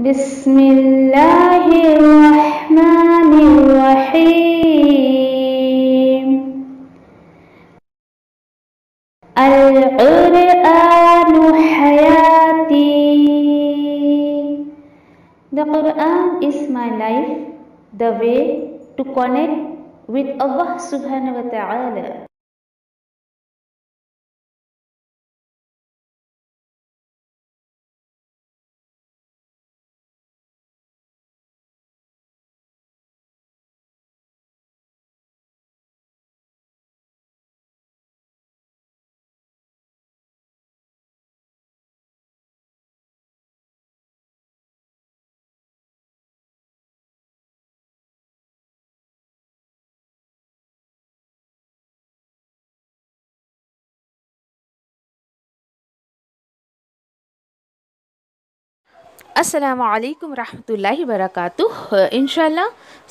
بسم الله الرحمن الرحيم القرآن حياتي The Quran is my life, the way to connect with Allah subhanahu wa ta'ala. असलकम वरहि वरक इनशाला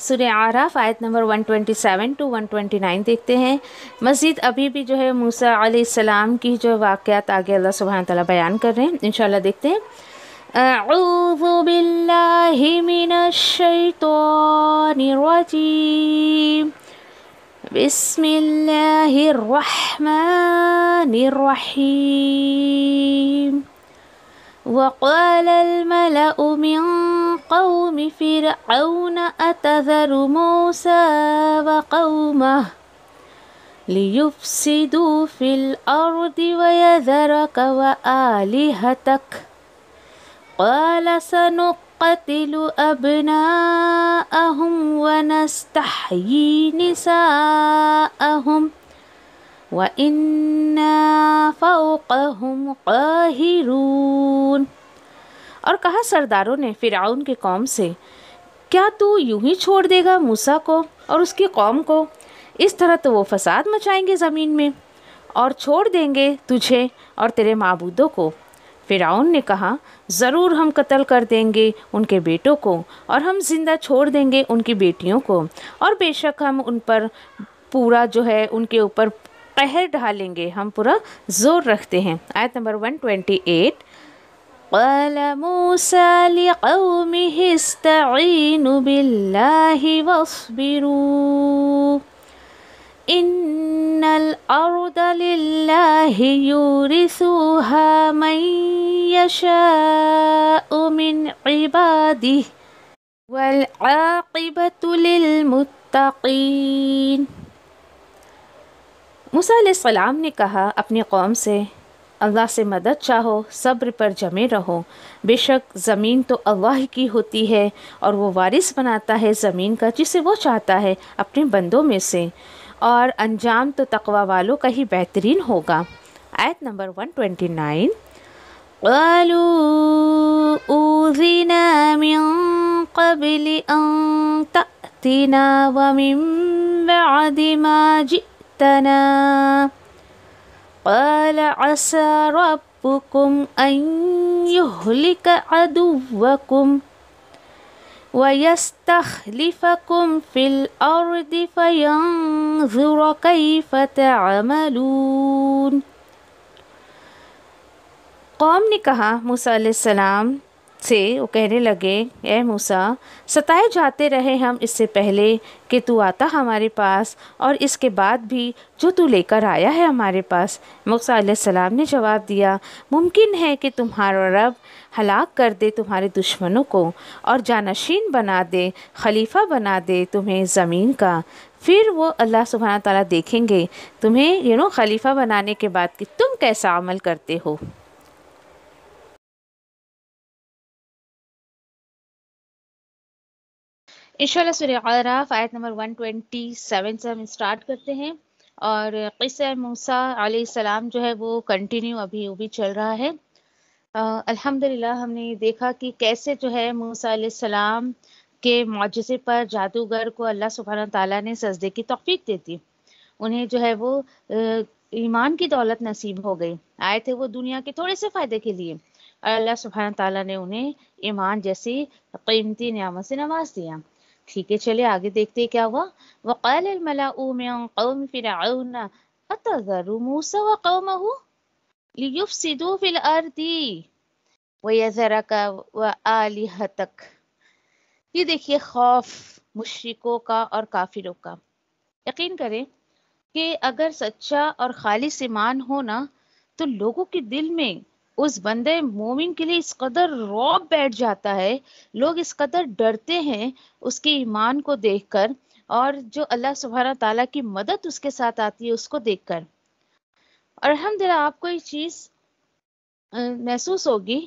सुर आराफ आयत नंबर 127 टू 129 देखते हैं मज़ीद अभी भी जो है मूसा आसमाम की जो वाक़ात आगे अल्लाह सुबहान तला बयान कर रहे हैं इनशाला देखते हैं बिस्मिल्लाहिर्रहमानिर्रहीम وقال الملأ من قوم فرعون أتذر موسى وقومه ليفسدوا في الأرض ويذرك وآلهتك قال سنقتل أبناءهم ونستحيي نساءهم ۖ वन्ना फ़ौक़हुम क़ाहिरून और कहा सरदारों ने फिराउन के कौम से क्या तू यूं ही छोड़ देगा मूसा को और उसकी कौम को इस तरह तो वो फसाद मचाएंगे ज़मीन में और छोड़ देंगे तुझे और तेरे मबूदों को फिराउन ने कहा ज़रूर हम कत्ल कर देंगे उनके बेटों को और हम जिंदा छोड़ देंगे उनकी बेटियों को और बेशक हम उन पर पूरा जो है उनके ऊपर ڈھالیں گے ہم پورا زور رکھتے ہیں آیت نمبر 128 قال موسى لقومه استعينوا بالله واصبروا إن الأرض لله يورثها من يشاء من عباده والعاقبة للمتقين मूसा ने कहा अपनी कौम से अल्लाह से मदद चाहो सब्र पर जमे रहो बेशक ज़मीन तो अल्लाह की होती है और वो वारिस बनाता है ज़मीन का जिसे वो चाहता है अपने बंदों में से और अंजाम तो तकवा वालों का ही बेहतरीन होगा आयत नंबर 129 قالوا नाइन من قبل أن ومن بعد ما تحتنا قال عسى ربكم أن يهلك عدوكم ويستخلفكم في الأرض فينظر كيف تعملون قوم کہا موسیٰ علیہ السلام से वो कहने लगे ए मूसा सताए जाते रहे हम इससे पहले कि तू आता हमारे पास और इसके बाद भी जो तू लेकर आया है हमारे पास मूसा सलाम ने जवाब दिया मुमकिन है कि तुम्हारा रब हलाक कर दे तुम्हारे दुश्मनों को और जानशीन बना दे खलीफा बना दे तुम्हें ज़मीन का फिर वो अल्लाह सुबहाना तला देखेंगे तुम्हें यू नो खलीफा बनाने के बाद कि तुम कैसा अमल करते हो इंशाल्लाह सूर्य आराफ आयत नंबर 127 से हम स्टार्ट करते हैं और क़स्सा मूसा सलाम जो है वो कंटिन्यू अभी वो भी चल रहा है अल्हम्दुलिल्लाह हमने देखा कि कैसे जो है मूसा सलाम के मुजसे पर जादूगर को अल्लाह सुबहाना ताला ने सजदे की तोफ़ीक दे दी उन्हें जो है वो ईमान की दौलत नसीब हो गई आए थे वो दुनिया के थोड़े से फ़ायदे के लिए और अल्लाह सुबहाना ताला ने उन्हें ईमान जैसी कीमती नियामत से नवाज दिया ठीक है चलिए आगे देखते हैं क्या हुआ वक़ाल الملأ من قوم فرعون أتذر موسى وقومه ليفسدوا في الأرض ويذرك وآلهتك ये देखिए खौफ मुशरिकों का और काफिरों का यकीन करें कि अगर सच्चा और खालिश ईमान हो ना तो लोगों के दिल में उस बंदे मोमिन के लिए इस कदर रौब बैठ जाता है लोग इस कदर डरते हैं उसके ईमान को देखकर और जो अल्लाह सुबहाना ताला की मदद उसके साथ आती है उसको देखकर और अलहमदिल्ला आपको ये चीज़ महसूस होगी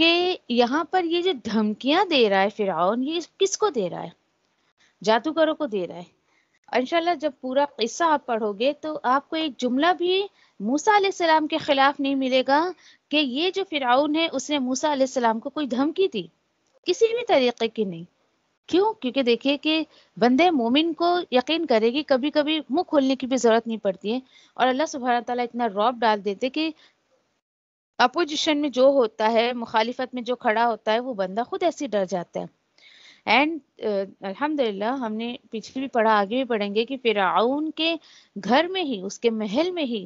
कि यहाँ पर ये जो धमकियां दे रहा है फिराउन ये किसको दे रहा है जादूगरों को दे रहा है इनशाला जब पूरा किस्सा आप पढ़ोगे तो आपको एक जुमला भी मूसा सलाम के खिलाफ नहीं मिलेगा कि ये जो फिराउन है उसने मूसा सलाम को कोई धमकी दी किसी भी तरीके की नहीं क्यों क्योंकि देखिए कि बंदे मोमिन को यकीन करेगी कभी कभी मुंह खोलने की भी जरूरत नहीं पड़ती है और अल्लाह सुबह तला इतना रॉब डाल देते कि अपोजिशन में जो होता है मुखालिफत में जो खड़ा होता है वो बंदा खुद ऐसे डर जाता है एंड uh, अल्हम्दुलिल्लाह हमने पीछे भी पढ़ा आगे भी पढ़ेंगे कि फिराउन के घर में ही उसके महल में ही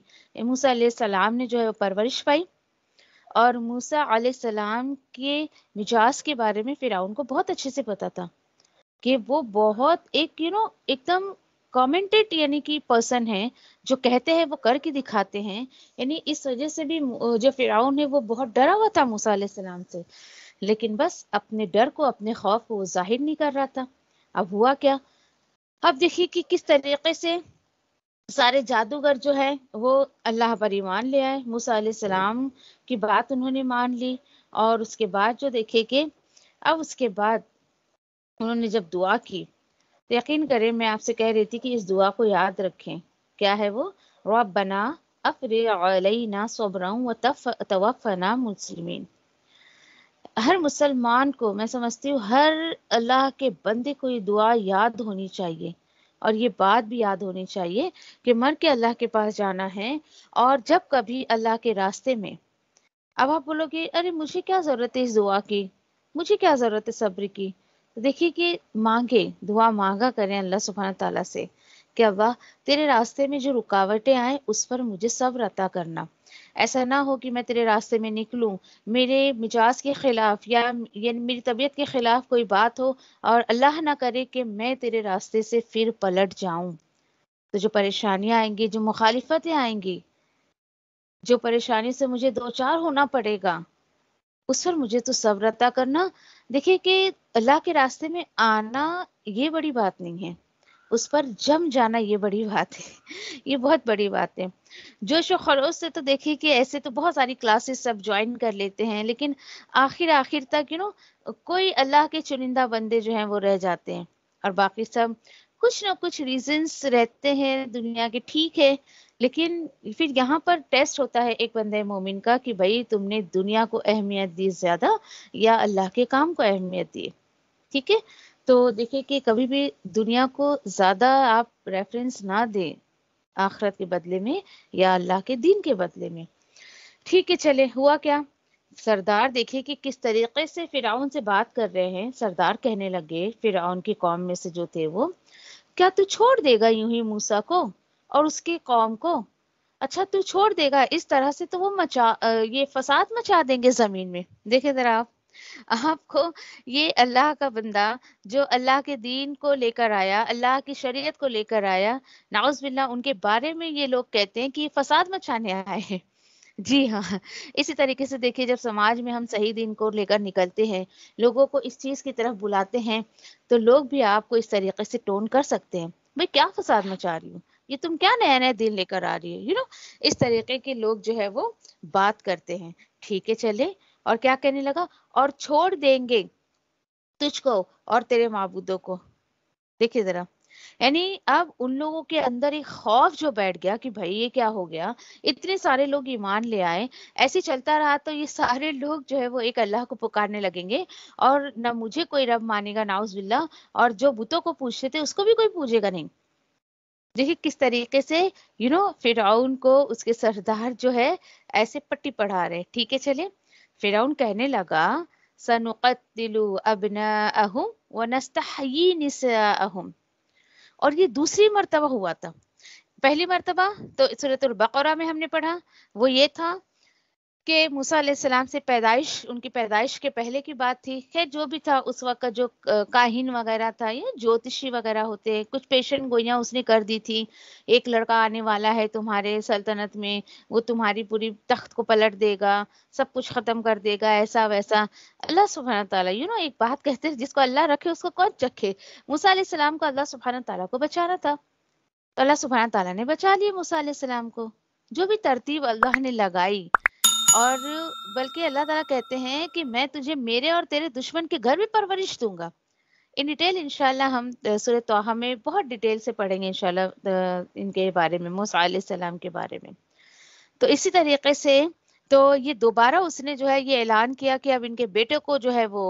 मूसा सलाम ने जो है वो परवरिश पाई और मूसा सलाम के मिजाज के बारे में फिराउन को बहुत अच्छे से पता था कि वो बहुत एक यू नो एकदम कमेंटेड यानी कि पर्सन है जो कहते हैं वो करके दिखाते हैं यानी इस वजह से भी जो फिराउन है वो बहुत डरा हुआ था मूसा सलाम से लेकिन बस अपने डर को अपने खौफ को जाहिर नहीं कर रहा था अब हुआ क्या अब देखिए कि किस तरीके से सारे जादूगर जो है वो अल्लाह पर ईमान ले आए मूसा सलाम की बात उन्होंने मान ली और उसके बाद जो देखे कि अब उसके बाद उन्होंने जब दुआ की तो यकीन करें मैं आपसे कह रही थी कि इस दुआ को याद रखें क्या है वो रब बना अफरे ना सोबरा तवफ़ना मुसलमिन हर मुसलमान को मैं समझती हूँ हर अल्लाह के बंदे को ये दुआ याद होनी चाहिए और ये बात भी याद होनी चाहिए कि मर के अल्लाह के पास जाना है और जब कभी अल्लाह के रास्ते में अब आप बोलोगे अरे मुझे क्या ज़रूरत है इस दुआ की मुझे क्या ज़रूरत है सब्र की तो देखिए कि मांगे दुआ मांगा करें अल्लाह सुबहाना तला से कि अब्बा तेरे रास्ते में जो रुकावटें आए उस पर मुझे सब्र अता करना ऐसा ना हो कि मैं तेरे रास्ते में निकलूं मेरे मिजाज के खिलाफ या यानी मेरी तबीयत के खिलाफ कोई बात हो और अल्लाह ना करे कि मैं तेरे रास्ते से फिर पलट जाऊं तो जो परेशानियां आएंगी जो मुखालिफतें आएंगी जो परेशानी से मुझे दो चार होना पड़ेगा उस पर मुझे तो सब्रता करना देखिए कि अल्लाह के रास्ते में आना ये बड़ी बात नहीं है उस पर जम जाना ये बड़ी बात है ये बहुत बड़ी बात है जोश व खरोश से तो देखिए कि ऐसे तो बहुत सारी क्लासेस सब ज्वाइन कर लेते हैं लेकिन आखिर आखिर तक यू नो कोई अल्लाह के चुनिंदा बंदे जो हैं वो रह जाते हैं और बाकी सब कुछ ना कुछ रीजंस रहते हैं दुनिया के ठीक है लेकिन फिर यहाँ पर टेस्ट होता है एक बंदे मोमिन का कि भाई तुमने दुनिया को अहमियत दी ज्यादा या अल्लाह के काम को अहमियत दी ठीक है तो देखिए कि कभी भी दुनिया को ज्यादा आप रेफरेंस ना दें आखरत के बदले में या अल्लाह के दिन के बदले में ठीक है चले हुआ क्या सरदार देखिए कि किस तरीके से फिराउन से बात कर रहे हैं सरदार कहने लगे फिराउन की कौम में से जो थे वो क्या तू छोड़ देगा यूं ही मूसा को और उसके कौम को अच्छा तू छोड़ देगा इस तरह से तो वो मचा ये फसाद मचा देंगे जमीन में देखे जरा आप आपको ये अल्लाह का बंदा जो अल्लाह के दीन को लेकर आया अल्लाह की शरीयत को लेकर आया नाउज बिल्ला उनके बारे में ये लोग कहते हैं कि फसाद मचाने आए हैं जी हाँ इसी तरीके से देखिए जब समाज में हम सही दिन को लेकर निकलते हैं लोगों को इस चीज़ की तरफ बुलाते हैं तो लोग भी आपको इस तरीके से टोन कर सकते हैं भाई क्या फसाद मचा रही हूँ ये तुम क्या नया नया दिन लेकर आ रही हो यू नो इस तरीके के लोग जो है वो बात करते हैं ठीक है चले और क्या कहने लगा और छोड़ देंगे तुझको और तेरे माबूदों को देखिए जरा यानी अब उन लोगों के अंदर एक खौफ जो बैठ गया कि भाई ये क्या हो गया इतने सारे लोग ईमान ले आए ऐसे चलता रहा तो ये सारे लोग जो है वो एक अल्लाह को पुकारने लगेंगे और ना मुझे कोई रब मानेगा नाउज बिल्ला और जो बुतों को पूछते थे उसको भी कोई पूछेगा नहीं देखिए किस तरीके से यू नो फिर को उसके सरदार जो है ऐसे पट्टी पढ़ा रहे ठीक है चले फिराउन कहने लगा सनुकत्तिलु अबनाअहुम वनस्तहयी निसाअहुम और ये दूसरी मर्तबा हुआ था पहली मर्तबा तो सूरतुल बकरा में हमने पढ़ा वो ये था कि मूसा सलाम से पैदाइश उनकी पैदाइश के पहले की बात थी खैर जो भी था उस वक्त का जो काहिन वगैरह था या ज्योतिषी वगैरह होते कुछ पेशेंट गोइयाँ उसने कर दी थी एक लड़का आने वाला है तुम्हारे सल्तनत में वो तुम्हारी पूरी तख्त को पलट देगा सब कुछ ख़त्म कर देगा ऐसा वैसा अल्लाह सुबहाना तला यू नो एक बात कहते हैं जिसको अल्लाह रखे उसको कौन चखे मूसा सलाम को अल्लाह सुबहाना तला को बचाना था तो अल्लाह सुबहाना तला ने बचा लिया मूसा सलाम को जो भी तरतीब अल्लाह ने लगाई और बल्कि अल्लाह ताला कहते हैं कि मैं तुझे मेरे और तेरे दुश्मन के घर भी परवरिश दूंगा इन डिटेल इनशाला हम सुर तोहा में बहुत डिटेल से पढ़ेंगे इनशाला इनके बारे में मूसा सलाम के बारे में तो इसी तरीके से तो ये दोबारा उसने जो है ये ऐलान किया कि अब इनके बेटे को जो है वो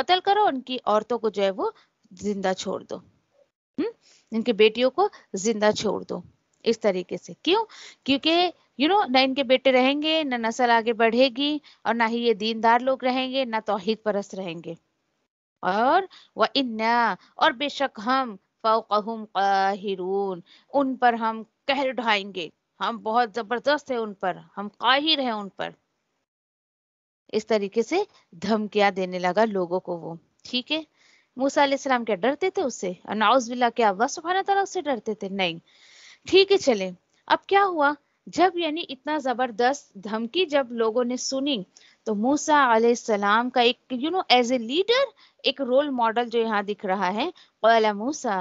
कत्ल करो उनकी औरतों को जो है वो जिंदा छोड़ दो हुँ? हम्म? इनकी बेटियों को जिंदा छोड़ दो इस तरीके से क्यों क्योंकि यू नो ना इनके बेटे रहेंगे ना नस्ल आगे बढ़ेगी और ना ही ये दीनदार लोग रहेंगे ना तोहिद परस्त रहेंगे और वह इन्ना और बेशक हम फम काहिरून उन पर हम कहर ढाएंगे हम बहुत जबरदस्त है उन पर हम काहिर हैं उन पर इस तरीके से धमकिया देने लगा लोगों को वो ठीक है मूसा क्या डरते थे उससे अनाउज बिल्ला क्या वह सुबहाना तला उससे डरते थे नहीं ठीक है चले अब क्या हुआ जब यानी इतना जबरदस्त धमकी जब लोगों ने सुनी तो मूसा सलाम का एक you know as a leader एक रोल मॉडल जो यहाँ दिख रहा है कला मूसा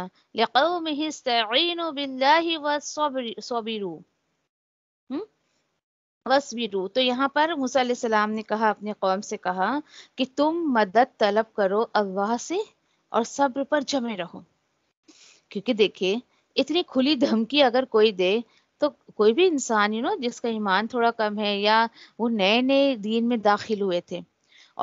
वसवीरू तो यहाँ पर मूसा सलाम ने कहा अपने कौम से कहा कि तुम मदद तलब करो अल्लाह से और सब्र पर जमे रहो क्योंकि देखिए इतनी खुली धमकी अगर कोई दे तो कोई भी इंसान यू नो जिसका ईमान थोड़ा कम है या वो नए नए दीन में दाखिल हुए थे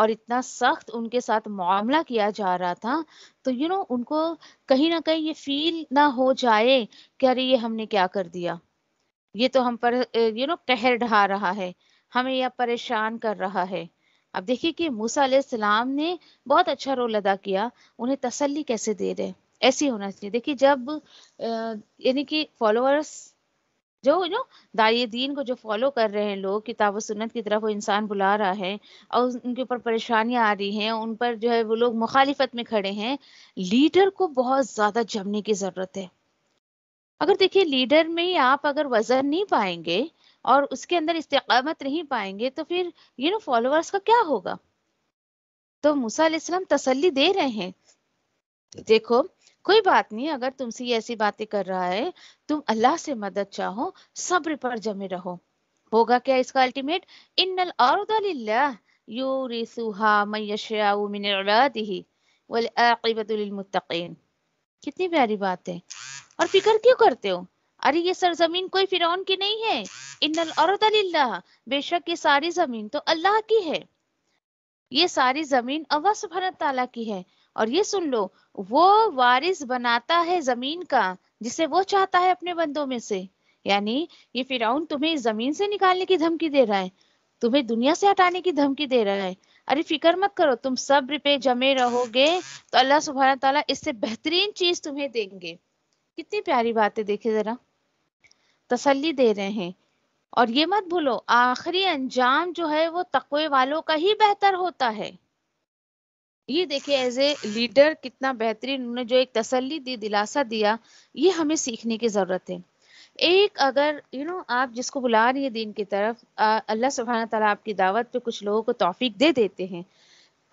और इतना सख्त उनके साथ मामला किया जा रहा था तो यू नो उनको कहीं ना कहीं ये फील ना हो जाए कि अरे ये हमने क्या कर दिया ये तो हम पर यू नो कहर ढा रहा है हमें यह परेशान कर रहा है अब देखिए कि मूसा सलाम ने बहुत अच्छा रोल अदा किया उन्हें तसल्ली कैसे दे रहे ऐसे होना चाहिए देखिए जब यानी कि फॉलोअर्स जो जो दाई दीन को जो फॉलो कर रहे हैं लोग किताब सुन्नत की तरफ वो इंसान बुला रहा है और उनके ऊपर परेशानियां आ रही हैं उन पर जो है वो लोग मुखालिफत में खड़े हैं लीडर को बहुत ज़्यादा जमने की ज़रूरत है अगर देखिए लीडर में ही आप अगर वजन नहीं पाएंगे और उसके अंदर इस्तेमत नहीं पाएंगे तो फिर ये नो फॉलोअर्स का क्या होगा तो मूसा तसल्ली दे रहे हैं देखो कोई बात नहीं अगर तुमसे ये ऐसी बातें कर रहा है तुम अल्लाह से मदद चाहो सब्र पर जमे रहो होगा क्या इसका अल्टीमेट इन्नल अर्दलिल्लाह यूरिसुहा मन मिन इबादिही वल आकिबतु लिलमुत्तकीन कितनी प्यारी बात है और फिक्र क्यों करते हो अरे ये सरजमीन कोई फिरौन की नहीं है इन्नल और बेशक ये सारी जमीन तो अल्लाह की है ये सारी जमीन अल्लाह सुबहान तआला की है और ये सुन लो वो वारिस बनाता है जमीन का जिसे वो चाहता है अपने बंदों में से यानी ये फिराउन तुम्हें जमीन से निकालने की धमकी दे रहा है तुम्हें दुनिया से हटाने की धमकी दे रहा है अरे फिकर मत करो तुम सब रुपये जमे रहोगे तो अल्लाह सुबह तला इससे बेहतरीन चीज तुम्हें देंगे कितनी प्यारी बात है देखे जरा तसल्ली दे रहे हैं और ये मत भूलो आखिरी अंजाम जो है वो तकवे वालों का ही बेहतर होता है ये देखिए एज ए लीडर कितना बेहतरीन उन्होंने जो एक तसल्ली दी दिलासा दिया ये हमें सीखने की ज़रूरत है एक अगर यू you नो know, आप जिसको बुला रही है दीन की तरफ अल्लाह सुबहाना तला आपकी दावत पे कुछ लोगों को तोफीक दे देते हैं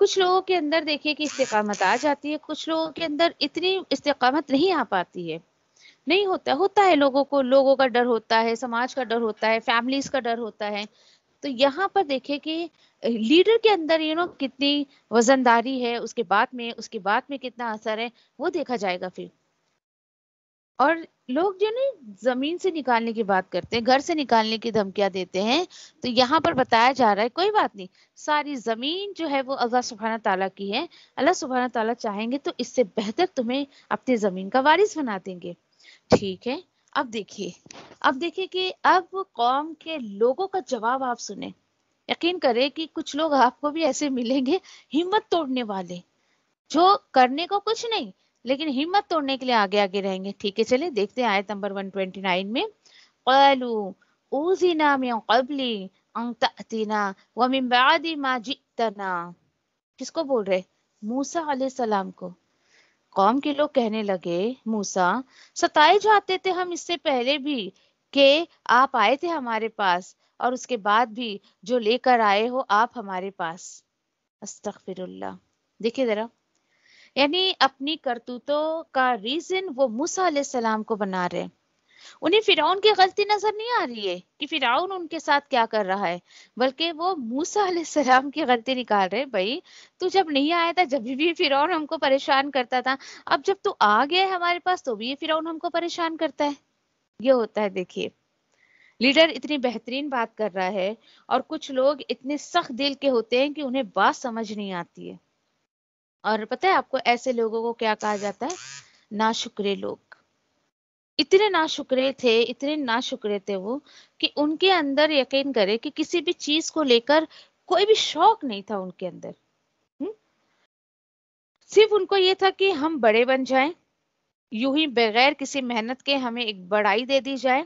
कुछ लोगों के अंदर देखिए कि इस्तेकामत आ जाती है कुछ लोगों के अंदर इतनी इस्तेकामत नहीं आ पाती है नहीं होता होता है लोगों को लोगों का डर होता है समाज का डर होता है फैमिलीज का डर होता है तो यहाँ पर देखें कि लीडर के अंदर यू नो कितनी वजनदारी है उसके बाद में उसके बाद में कितना असर है वो देखा जाएगा फिर और लोग जो ना जमीन से निकालने की बात करते हैं घर से निकालने की धमकियां देते हैं तो यहाँ पर बताया जा रहा है कोई बात नहीं सारी जमीन जो है वो अल्लाह सुबहाना ताला की है अल्लाह सुबहाना ताला चाहेंगे तो इससे बेहतर तुम्हें अपनी जमीन का वारिस बना देंगे ठीक है अब देखिए अब देखिए कि अब कौम के लोगों का जवाब आप सुने यकीन करें कि कुछ लोग आपको भी ऐसे मिलेंगे हिम्मत तोड़ने वाले जो करने को कुछ नहीं लेकिन हिम्मत तोड़ने के लिए आगे आगे रहेंगे ठीक है चले देखते हैं आयत नंबर 129 में قالوا أوذنا من قبل أن تأتنا ومن بعد ما جئتنا किसको बोल रहे मूसा अलैहिस्सलाम को कौम के लोग कहने लगे मूसा सताए जाते थे हम इससे पहले भी के आप आए थे हमारे पास और उसके बाद भी जो लेकर आए हो आप हमारे पास अस्तफिरल्ला देखिए जरा यानी अपनी करतूतों का रीजन वो मूसा सलाम को बना रहे हैं उन्हें फिराउन की गलती नजर नहीं आ रही है कि फिराउन उनके साथ क्या कर रहा है बल्कि वो मूसा सलाम की गलती निकाल रहे भाई तू जब नहीं आया था जब भी फिराउन हमको परेशान करता था अब जब तू आ गया है हमारे पास तो भी ये फिराउन हमको परेशान करता है ये होता है देखिए लीडर इतनी बेहतरीन बात कर रहा है और कुछ लोग इतने सख्त दिल के होते हैं कि उन्हें बात समझ नहीं आती है और पता है आपको ऐसे लोगों को क्या कहा जाता है नाशुक्रे लोग इतने ना शुक्रे थे इतने ना शुक्रे थे वो कि उनके अंदर यकीन करे कि किसी भी चीज को लेकर कोई भी शौक नहीं था उनके अंदर हुँ? हम्म? सिर्फ उनको ये था कि हम बड़े बन जाएं यूं ही बगैर किसी मेहनत के हमें एक बड़ाई दे दी जाए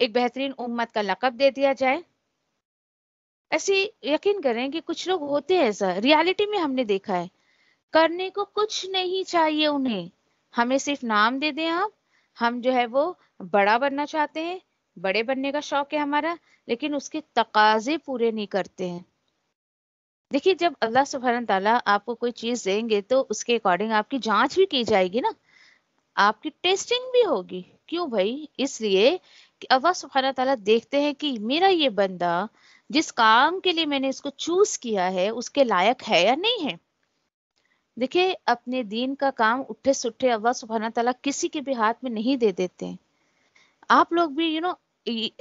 एक बेहतरीन उम्मत का लकब दे दिया जाए ऐसे यकीन करें कि कुछ लोग होते हैं ऐसा रियलिटी में हमने देखा है करने को कुछ नहीं चाहिए उन्हें हमें सिर्फ नाम दे दें आप हम जो है वो बड़ा बनना चाहते हैं बड़े बनने का शौक है हमारा लेकिन उसके तकाजे पूरे नहीं करते हैं देखिए जब अल्लाह सुबहान तला आपको कोई चीज देंगे तो उसके अकॉर्डिंग आपकी जांच भी की जाएगी ना आपकी टेस्टिंग भी होगी क्यों भाई इसलिए कि अल्लाह सुबहाना तला देखते हैं कि मेरा ये बंदा जिस काम के लिए मैंने इसको चूज किया है उसके लायक है या नहीं है देखिए अपने दीन का काम उठे सुठे अल्लाह सुबहाना तला किसी के भी हाथ में नहीं दे देते आप लोग भी यू नो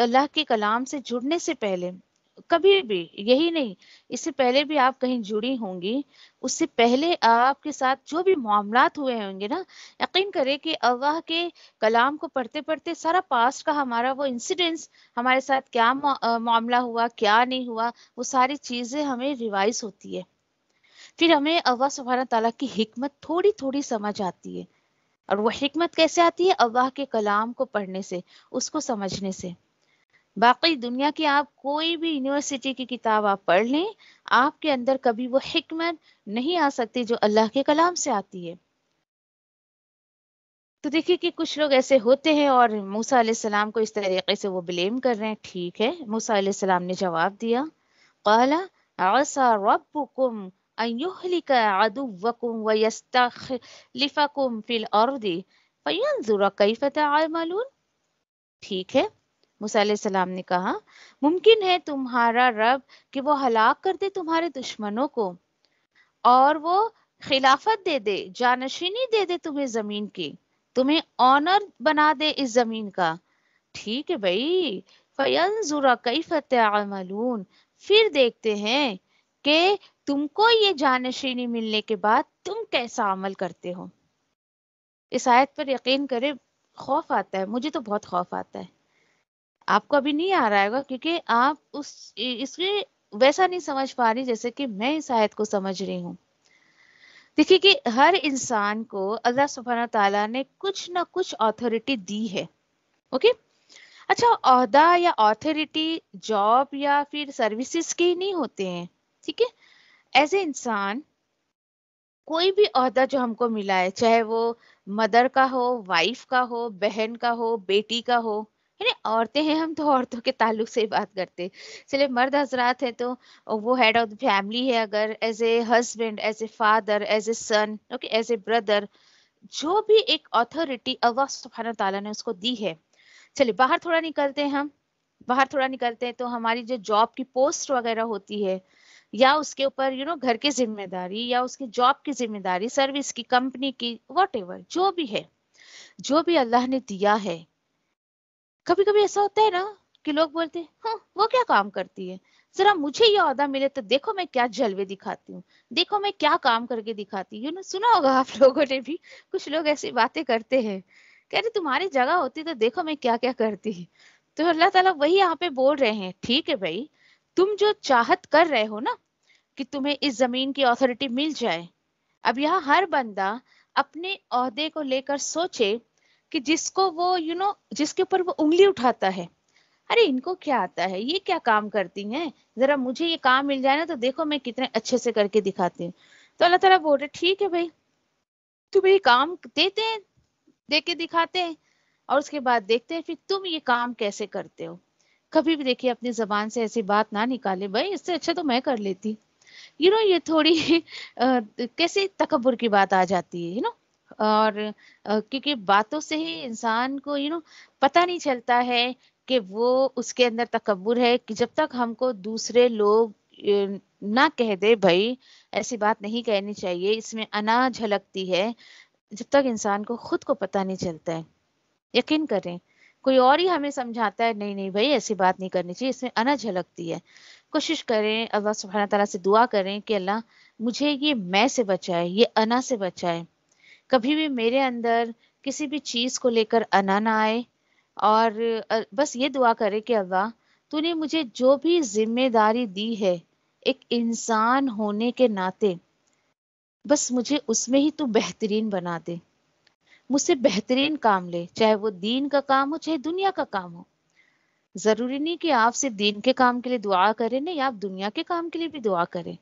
अल्लाह के कलाम से जुड़ने से पहले कभी भी यही नहीं इससे पहले भी आप कहीं जुड़ी होंगी उससे पहले आपके साथ जो भी मामला हुए होंगे ना यकीन करें कि अल्लाह के कलाम को पढ़ते पढ़ते सारा पास्ट का हमारा वो इंसिडेंट्स हमारे साथ क्या मामला हुआ क्या नहीं हुआ वो सारी चीज़ें हमें रिवाइज होती है फिर हमें अल्लाह सुबहाना तला की हमत थोड़ी थोड़ी समझ आती है और वह हमत कैसे आती है अल्लाह के कलाम को पढ़ने से उसको समझने से बाकी दुनिया की आप कोई भी यूनिवर्सिटी की किताब आप पढ़ लें आपके अंदर कभी वो हमत नहीं आ सकती जो अल्लाह के कलाम से आती है तो देखिए कि कुछ लोग ऐसे होते हैं और मूसा सलाम को इस तरीके से वो ब्लेम कर रहे हैं ठीक है मूसा सलाम ने जवाब दिया कला أن يهلك عدوكم ويستخلفكم في الأرض فينظر كيف تعملون ठीक है मूसा सलाम ने कहा मुमकिन है तुम्हारा रब कि वो हलाक कर दे तुम्हारे दुश्मनों को और वो खिलाफत दे दे जानशीनी दे दे तुम्हें जमीन की तुम्हें ऑनर बना दे इस जमीन का ठीक है भाई फयन जुरा कई फतेमलून फिर देखते हैं कि तुमको ये श्रेणी मिलने के बाद तुम कैसा अमल करते हो इस आयत पर यकीन करे खौफ आता है मुझे तो बहुत खौफ आता है आपको अभी नहीं आ रहा होगा क्योंकि आप उस इसके वैसा नहीं समझ पा रही जैसे कि मैं इस आयत को समझ रही हूँ देखिए कि हर इंसान को अल्लाह सुबहाना तला ने कुछ ना कुछ अथॉरिटी दी है ओके अच्छा अहदा या अथॉरिटी जॉब या फिर सर्विसेज के ही नहीं होते हैं ठीक है एज ए इंसान कोई भी अहदा जो हमको मिला है चाहे वो मदर का हो वाइफ का हो बहन का हो बेटी का हो यानी औरतें हैं हम तो औरतों के ताल्लुक से ही बात करते चले मर्द हजरात हैं तो वो हेड ऑफ द फैमिली है अगर as a husband as a father as a son okay as a brother जो भी एक अथॉरिटी अल्लाह सुबहाना तला ने उसको दी है चलिए बाहर थोड़ा निकलते हैं हम बाहर थोड़ा निकलते हैं तो हमारी जो जॉब की पोस्ट वगैरह होती है या उसके ऊपर यू नो घर की जिम्मेदारी या उसकी जॉब की जिम्मेदारी सर्विस की कंपनी की वट जो भी है जो भी अल्लाह ने दिया है कभी कभी ऐसा होता है ना कि लोग बोलते हैं हाँ, वो क्या काम करती है जरा मुझे ये अहदा मिले तो देखो मैं क्या जलवे दिखाती हूँ देखो मैं क्या काम करके दिखाती हूँ सुना होगा आप लोगों ने भी कुछ लोग ऐसी बातें करते हैं कह रहे तुम्हारी जगह होती तो देखो मैं क्या क्या करती तो अल्लाह ताला वही यहाँ पे बोल रहे हैं ठीक है भाई तुम जो चाहत कर रहे हो ना कि तुम्हें इस जमीन की अथॉरिटी मिल जाए अब यहाँ हर बंदा अपने अहदे को लेकर सोचे कि जिसको वो यू you नो know, जिसके ऊपर वो उंगली उठाता है अरे इनको क्या आता है ये क्या काम करती हैं जरा मुझे ये काम मिल जाए ना तो देखो मैं कितने अच्छे से करके दिखाती हूँ तो अल्लाह तला बोल रहे ठीक है भाई तुम्हें ये काम देते हैं दे के दिखाते हैं और उसके बाद देखते हैं फिर तुम ये काम कैसे करते हो कभी भी देखिए अपनी जबान से ऐसी बात ना निकाले भाई इससे अच्छा तो मैं कर लेती यू नो ये थोड़ी कैसे तकबर की बात आ जाती है यू नो और क्योंकि बातों से ही इंसान को यू नो पता नहीं चलता है कि वो उसके अंदर तकबर है कि जब तक हमको दूसरे लोग ना कह दे भाई ऐसी बात नहीं कहनी चाहिए इसमें अना झलकती है जब तक इंसान को खुद को पता नहीं चलता है यकीन करें कोई और ही हमें समझाता है नहीं नहीं भाई ऐसी बात नहीं करनी चाहिए इसमें अना झलकती है कोशिश करें अल्लाह सुबहाना तला से दुआ करें कि अल्लाह मुझे ये मैं से बचाए ये अना से बचाए कभी भी मेरे अंदर किसी भी चीज़ को लेकर अना ना आए और बस ये दुआ करे कि अल्लाह तूने मुझे जो भी जिम्मेदारी दी है एक इंसान होने के नाते बस मुझे उसमें ही तू बेहतरीन बना दे मुझसे बेहतरीन काम ले चाहे वो दीन का काम हो चाहे दुनिया का काम हो जरूरी नहीं कि आप सिर्फ दीन के काम के लिए दुआ करें नहीं आप दुनिया के काम के लिए भी दुआ करें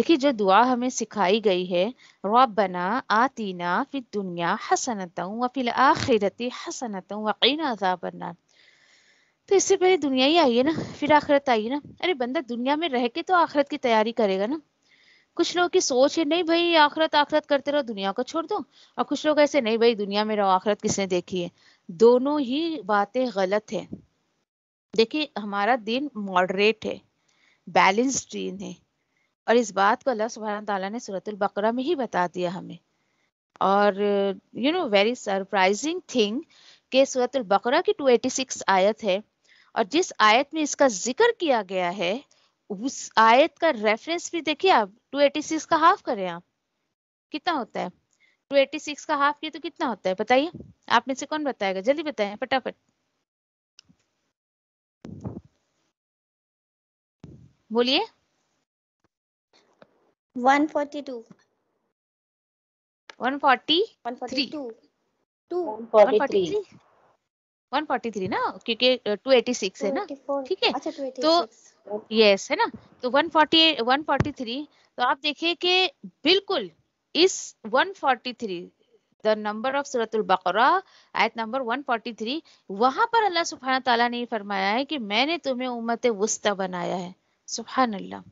देखिए जो दुआ हमें सिखाई गई है रबना आतीना फिर दुनिया हसनता व फिल आखिरती हसनता वकीन अजाबरना तो इससे पहले दुनिया ही आई है ना फिर आखिरत आई ना अरे बंदा दुनिया में रह के तो आखिरत की तैयारी करेगा ना कुछ लोगों की सोच है नहीं भाई आखरत आखरत करते रहो दुनिया को छोड़ दो और कुछ लोग ऐसे नहीं भाई दुनिया में रहो आखरत किसने देखी है दोनों ही बातें गलत है देखिए हमारा दिन मॉडरेट है बैलेंस्ड दिन है और इस बात को अल्लाह सुबहान तला ने सूरत बकरा में ही बता दिया हमें और you know very surprising thing के सूरत बकरा की 286 आयत है और जिस आयत में इसका जिक्र किया गया है उस आयत का रेफरेंस भी देखिए आप 286 का हाफ करें आप कितना होता है 286 का हाफ किया तो कितना होता है बताइए आप में से कौन बताएगा जल्दी बताएं फटाफट बोलिए 142 143 142 143 143 ना क्योंकि 286 uh, है ना ठीक है अच्छा, तो yes, है ना तो 148 143 तो आप देखिए कि बिल्कुल इस 143 द नंबर ऑफ सूरतुल बकरा आयत नंबर 143 वहां पर अल्लाह सुबहाना तला ने फरमाया है कि मैंने तुम्हें उम्मत वस्ता बनाया है सुबहान अल्लाह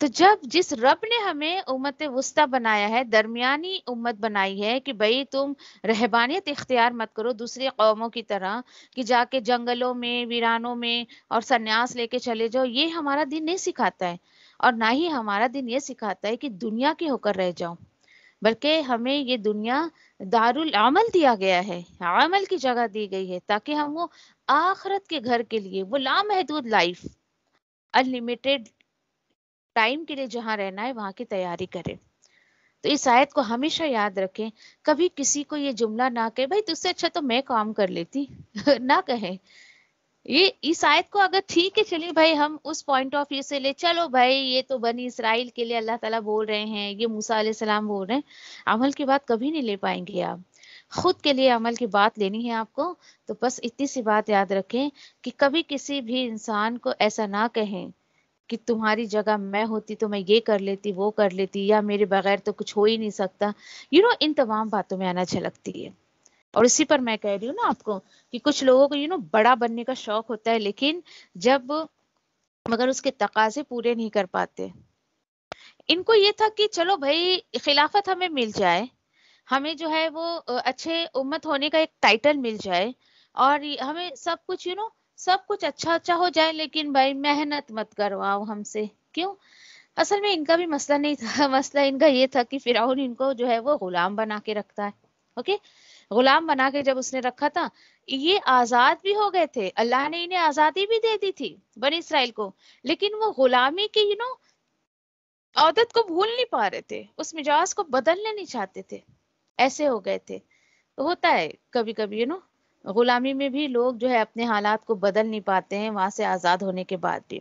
तो जब जिस रब ने हमें उम्मत वस्ता बनाया है दरमियानी उम्मत बनाई है कि भाई तुम रहबानियत इख्तियार मत करो दूसरी कौमों की तरह कि जाके जंगलों में वीरानों में और सन्यास लेके चले जाओ ये हमारा दिन नहीं सिखाता है और ना ही हमारा दिन ये सिखाता है कि दुनिया के होकर रह जाओ बल्कि हमें ये दुनिया दारुल अमल दिया गया है अमल की जगह दी गई है ताकि हम वो आखरत के घर के लिए वो लामहदूद लाइफ अनलिमिटेड टाइम के लिए जहाँ रहना है वहां की तैयारी करें तो इस आयत को हमेशा याद रखें कभी किसी को ये जुमला ना कहे भाई तुझसे अच्छा तो मैं काम कर लेती ना कहे ये इस आयत को अगर ठीक है चलिए भाई हम उस पॉइंट ऑफ व्यू से ले चलो भाई ये तो बनी इसराइल के लिए अल्लाह ताला बोल रहे हैं ये मूसा सलाम बोल रहे हैं अमल की बात कभी नहीं ले पाएंगे आप खुद के लिए अमल की बात लेनी है आपको तो बस इतनी सी बात याद रखें कि कभी किसी भी इंसान को ऐसा ना कहें कि तुम्हारी जगह मैं होती तो मैं ये कर लेती वो कर लेती या मेरे बगैर तो कुछ हो ही नहीं सकता यू you नो know, इन तमाम बातों में आना अच्छा लगती है और इसी पर मैं कह रही हूँ ना आपको कि कुछ लोगों को यू you नो know, बड़ा बनने का शौक होता है लेकिन जब मगर उसके तकाजे पूरे नहीं कर पाते इनको ये था कि चलो भाई खिलाफत हमें मिल जाए हमें जो है वो अच्छे उम्मत होने का एक टाइटल मिल जाए और हमें सब कुछ यू you नो know, सब कुछ अच्छा अच्छा हो जाए लेकिन भाई मेहनत मत करवाओ हमसे क्यों असल में इनका भी मसला नहीं था मसला इनका ये था कि फिराउन इनको जो है वो गुलाम बना के रखता है ओके गुलाम बना के जब उसने रखा था ये आजाद भी हो गए थे अल्लाह ने इन्हें आजादी भी दे दी थी बनी इसराइल को लेकिन वो गुलामी की यू नो आदत को भूल नहीं पा रहे थे उस मिजाज को बदलने नहीं चाहते थे ऐसे हो गए थे होता है कभी कभी यू नो गुलामी में भी लोग जो है अपने हालात को बदल नहीं पाते हैं वहां से आज़ाद होने के बाद भी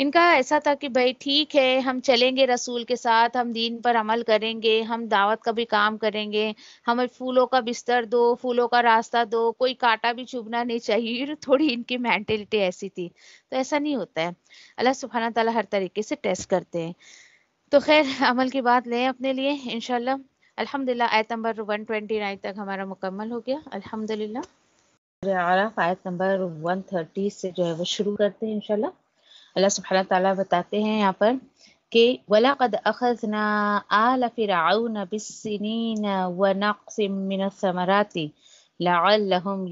इनका ऐसा था कि भाई ठीक है हम चलेंगे रसूल के साथ हम दीन पर अमल करेंगे हम दावत का भी काम करेंगे हमें फूलों का बिस्तर दो फूलों का रास्ता दो कोई कांटा भी चुभना नहीं चाहिए थोड़ी इनकी मेंटेलिटी ऐसी थी तो ऐसा नहीं होता है अल्लाह सुबहाना तला हर तरीके से टेस्ट करते हैं तो खैर अमल की बात लें अपने लिए इनशाला अलहमदिल्ला आयत नंबर 129 तक हमारा मुकम्मल हो गया अलहमदिल्ला आरफ आयत नंबर 130 से जो है वो शुरू करते हैं इंशाल्लाह अल्लाह ताला बताते हैं यहाँ पर कि वला कद अखजना आल व मिन समराती लअल्लहुम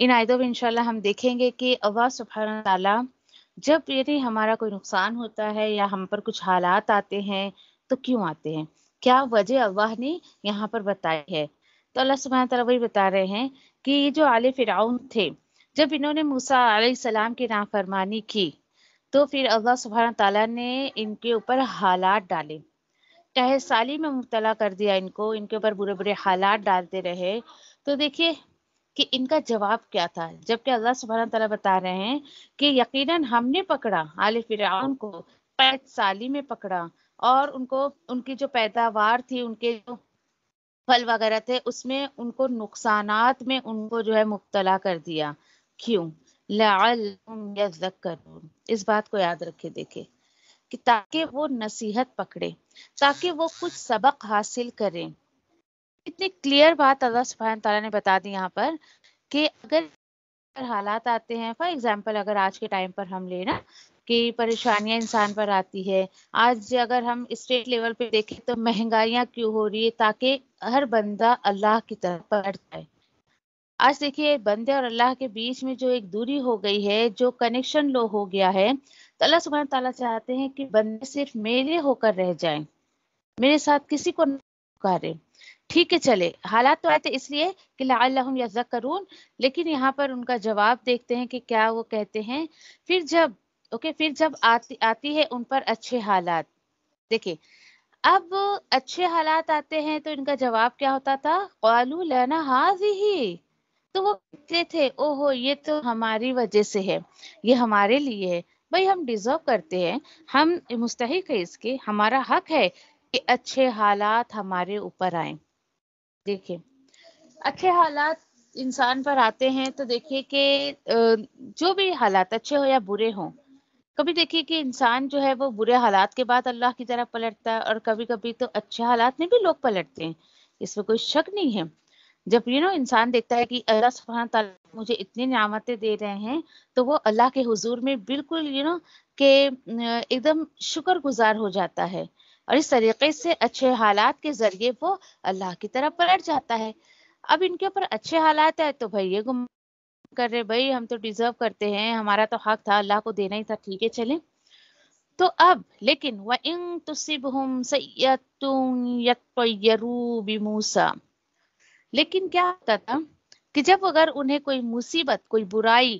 इन आयतों में इंशाल्लाह हम देखेंगे कि अल्लाह सुबह ताला जब यदि हमारा कोई नुकसान होता है या हम पर कुछ हालात आते हैं तो क्यों आते हैं क्या वजह अल्लाह ने यहाँ पर बताई है तो अल्लाह सुबह तला वही बता रहे हैं कि ये जो आले फिराउन थे जब इन्होंने मूसा सलाम की नाफरमानी की तो फिर अल्लाह सुबहाना तला ने इनके ऊपर हालात डाले चाहे साली में मुबतला कर दिया इनको इनके ऊपर बुरे बुरे हालात डालते रहे तो देखिए कि इनका जवाब क्या था जबकि अल्लाह सुबहाना तला बता रहे हैं कि यकीनन हमने पकड़ा आले फिराउन को पैद साली में पकड़ा और उनको उनकी जो पैदावार थी उनके जो फल वगैरह थे उसमें उनको नुकसान में उनको जो है मुबतला कर दिया क्यों इस बात को याद रखे देखे कि ताकि वो नसीहत पकड़े ताकि वो कुछ सबक हासिल करें इतनी क्लियर बात अल्लाह सुबहान तला ने बता दी यहाँ पर कि अगर हालात आते हैं फॉर एग्जाम्पल अगर आज के टाइम पर हम लेना कि परेशानियां इंसान पर आती है आज अगर हम स्टेट लेवल पे देखें तो महंगाइयां क्यों हो रही है ताकि हर बंदा अल्लाह की तरफ बढ़ जाए आज देखिए बंदे और अल्लाह के बीच में जो एक दूरी हो गई है जो कनेक्शन लो हो गया है तो अल्लाह सुबह ताला चाहते हैं कि बंदे सिर्फ मेरे होकर रह जाएं मेरे साथ किसी को पुकारे ठीक है चले हालात तो आए थे इसलिए कि लाम यजक करून लेकिन यहाँ पर उनका जवाब देखते हैं कि क्या वो कहते हैं फिर जब ओके फिर जब आती आती है उन पर अच्छे हालात देखिए अब अच्छे हालात आते हैं तो इनका जवाब क्या होता था कालू लेना हाज ही तो वो कहते थे ओहो ये तो हमारी वजह से है ये हमारे लिए है भाई हम डिजर्व करते हैं हम मुस्तक है इसके हमारा हक है कि अच्छे हालात हमारे ऊपर आए देखिए अच्छे हालात इंसान पर आते हैं तो देखिए कि जो भी हालात अच्छे हो या बुरे हों कभी देखिए कि इंसान जो है वो बुरे हालात के बाद अल्लाह की तरफ पलटता है और कभी कभी तो अच्छे हालात में भी लोग पलटते हैं इसमें कोई शक नहीं है जब यू नो इंसान देखता है कि अल्लाह सुबहान मुझे इतनी नियामतें दे रहे हैं तो वो अल्लाह के हुजूर में बिल्कुल यू नो के एकदम शुक्र गुजार हो जाता है और इस तरीके से अच्छे हालात के जरिए वो अल्लाह की तरफ पलट जाता है अब इनके ऊपर अच्छे हालात है तो भाई ये गुम कर रहे भाई हम तो डिजर्व करते हैं हमारा तो हक था अल्लाह को देना ही था ठीक है चले तो अब लेकिन वह इन तुसिबहुम सैयतू मूसा लेकिन क्या होता था कि जब अगर उन्हें कोई मुसीबत कोई बुराई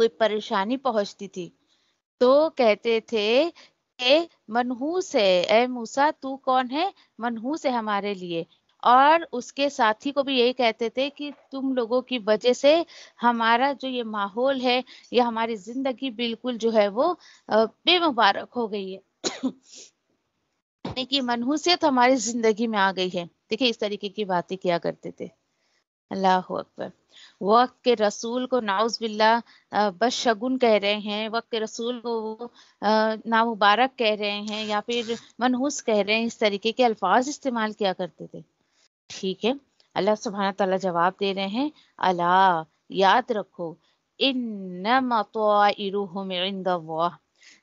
कोई परेशानी पहुंचती थी तो कहते थे मनहूस है ए मूसा तू कौन है मनहूस है हमारे लिए और उसके साथी को भी यही कहते थे कि तुम लोगों की वजह से हमारा जो ये माहौल है ये हमारी जिंदगी बिल्कुल जो है वो बेमुबारक हो गई है यानी कि मनहूसियत हमारी जिंदगी में आ गई है देखिए इस तरीके की बातें किया करते थे अल्लाह अकबर वक्त के रसूल को नाउज बिल्ला शगुन कह रहे हैं वक्त के रसूल को वो नामुबारक कह रहे हैं या फिर मनहूस कह रहे हैं इस तरीके के अल्फाज इस्तेमाल किया करते थे ठीक है अल्लाह सुबहाना तला जवाब दे रहे हैं अला याद रखो इन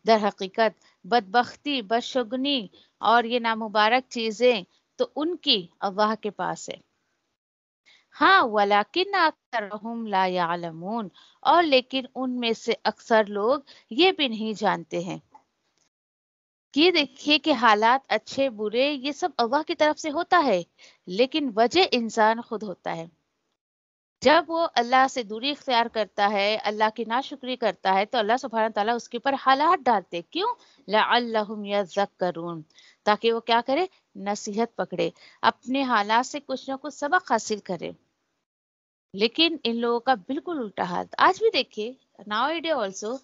दर हकीकत बदबख्ती बदशगनी और ये नामुबारक चीजें तो उनकी अल्लाह के पास है हाँ वलाकिन अक्सरहुम ला यालमून और लेकिन उनमें से अक्सर लोग ये भी नहीं जानते हैं ये देखिए कि हालात अच्छे बुरे ये सब अल्लाह की तरफ से होता है लेकिन वजह इंसान खुद होता है जब वो अल्लाह से दूरी इख्तियार करता है अल्लाह की नाशुक्री करता है तो अल्लाह सुबहाना ताला उसके ऊपर हालात डालते क्यों लाजक करून ताकि वो क्या करे नसीहत पकड़े अपने हालात से कुछ ना कुछ सबक हासिल करे लेकिन इन लोगों का बिल्कुल उल्टा हाल आज भी देखिए नाउ आल्सो